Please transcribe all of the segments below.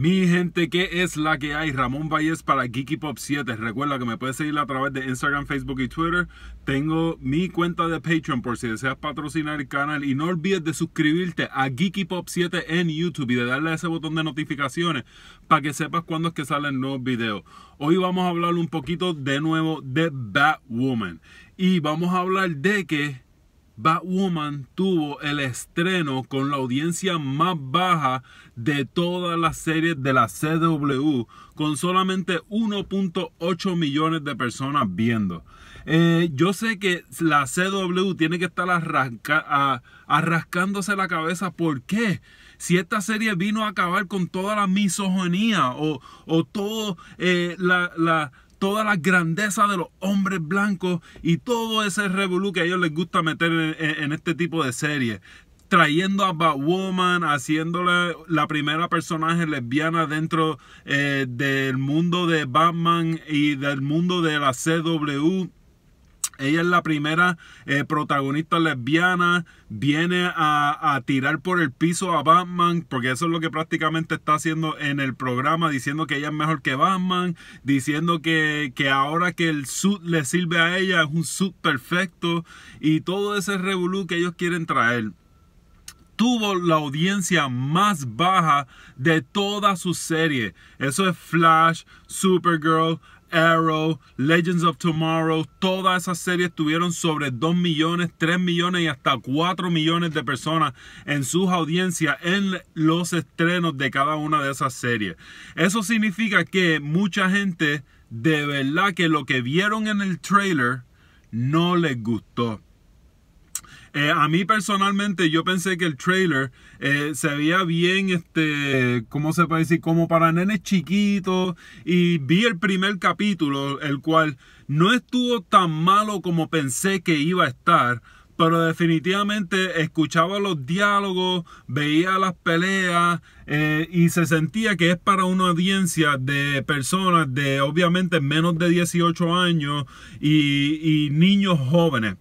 Mi gente, ¿qué es la que hay? Ramón Valles para Geeky Pop 7. Recuerda que me puedes seguir a través de Instagram, Facebook y Twitter. Tengo mi cuenta de Patreon por si deseas patrocinar el canal. Y no olvides de suscribirte a Geeky Pop 7 en YouTube y de darle a ese botón de notificaciones para que sepas cuándo es que salen nuevos videos. Hoy vamos a hablar un poquito de nuevo de Batwoman. Y vamos a hablar de que Batwoman tuvo el estreno con la audiencia más baja de todas las series de la CW, con solamente 1.8 millones de personas viendo. Eh, yo sé que la CW tiene que estar arrascándose la cabeza. ¿Por qué? Si esta serie vino a acabar con toda la misoginia o, o todo eh, la, la toda la grandeza de los hombres blancos y todo ese revolú que a ellos les gusta meter en, este tipo de series trayendo a Batwoman, haciéndole la primera personaje lesbiana dentro eh, del mundo de Batman y del mundo de la CW. Ella es la primera eh, protagonista lesbiana. Viene a, tirar por el piso a Batman, porque eso es lo que prácticamente está haciendo en el programa, diciendo que ella es mejor que Batman, diciendo que, ahora que el suit le sirve a ella es un suit perfecto y todo ese revolú que ellos quieren traer tuvo la audiencia más baja de toda su serie. Eso es Flash, Supergirl, Arrow, Legends of Tomorrow, todas esas series tuvieron sobre 2 millones, 3 millones y hasta 4 millones de personas en sus audiencias en los estrenos de cada una de esas series. Eso significa que mucha gente de verdad que lo que vieron en el trailer no les gustó. Eh, a mí personalmente yo pensé que el trailer eh, se veía bien, este, ¿cómo se puede decir? Como para nenes chiquitos. Y vi el primer capítulo, el cual no estuvo tan malo como pensé que iba a estar. Pero definitivamente escuchaba los diálogos, veía las peleas eh, y se sentía que es para una audiencia de personas de obviamente menos de 18 años y, y niños jóvenes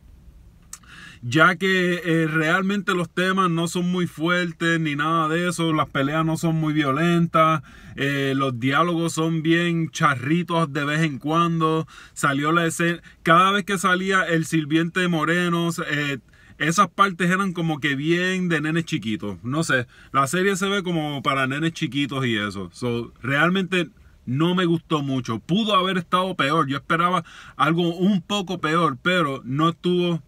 ya que eh, realmente los temas no son muy fuertes ni nada de eso, las peleas no son muy violentas, eh, los diálogos son bien charritos de vez en cuando, salió la escena, cada vez que salía el sirviente de Morenos, eh, esas partes eran como que bien de nenes chiquitos, no sé, la serie se ve como para nenes chiquitos y eso, realmente no me gustó mucho. Pudo haber estado peor. Yo esperaba algo un poco peor, pero no estuvo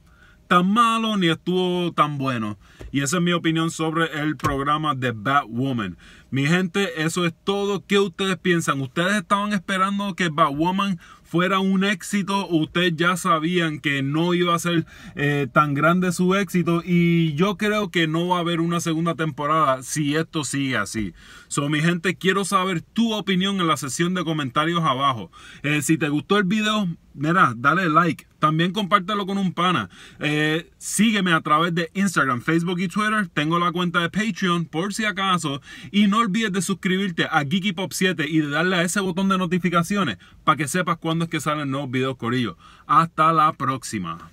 tan malo ni estuvo tan bueno. Y esa es mi opinión sobre el programa de Batwoman. Mi gente, eso es todo. que ustedes piensan? ¿Ustedes estaban esperando que Batwoman fuera un éxito, ustedes ya sabían que no iba a ser eh, tan grande su éxito y yo creo que no va a haber una segunda temporada si esto sigue así. So, mi gente, quiero saber tu opinión en la sesión de comentarios abajo. Eh, si te gustó el video, mira, dale like. También compártelo con un pana. Eh, sígueme a través de Instagram, Facebook y Twitter. Tengo la cuenta de Patreon por si acaso. Y no olvides de suscribirte a Geeky Pop 7 y de darle a ese botón de notificaciones para que sepas cuándo es que salen nuevos videos, Corillo. Hasta la próxima.